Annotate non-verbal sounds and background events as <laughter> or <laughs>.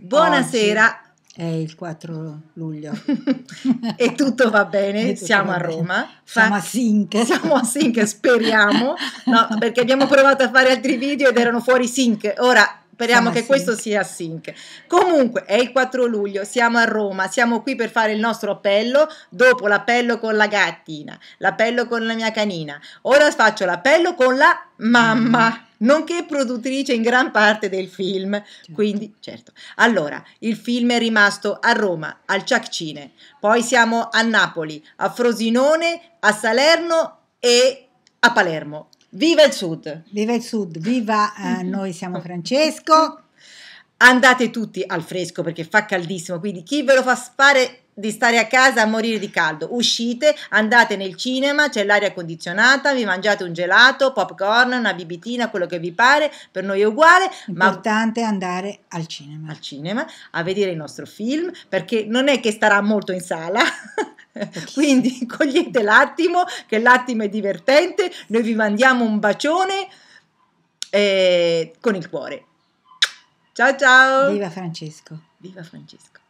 Buonasera. Oggi è il 4 luglio. <laughs> e tutto va bene, <laughs> tutto siamo va a Roma. Bene. Siamo a Sync. <laughs> Siamo a Sync, speriamo. No, perché abbiamo provato a fare altri video ed erano fuori Sync. Ora Speriamo ah, che questo sia sync. Comunque è il 4 luglio, siamo a Roma, siamo qui per fare il nostro appello, dopo l'appello con la gattina, l'appello con la mia canina. Ora faccio l'appello con la mamma. Mm nonché produttrice in gran parte del film. Certo. Quindi, certo. Allora, il film è rimasto a Roma, al Ciaccine, poi siamo a Napoli, a Frosinone, a Salerno e a Palermo. Viva il Sud! Viva il Sud, viva eh, <laughs> noi siamo Francesco. Andate tutti al fresco perché fa caldissimo, quindi chi ve lo fa fare di stare a casa a morire di caldo. Uscite, andate nel cinema, c'è l'aria condizionata, vi mangiate un gelato, popcorn, una bibitina, quello che vi pare, per noi è uguale. L'importante ma... è andare al cinema. Al cinema, a vedere il nostro film, perché non è che starà molto in sala, <laughs> <laughs> Quindi cogliete l'attimo, che l'attimo è divertente, noi vi mandiamo un bacione eh, con il cuore. Ciao ciao! Viva Francesco! Viva Francesco!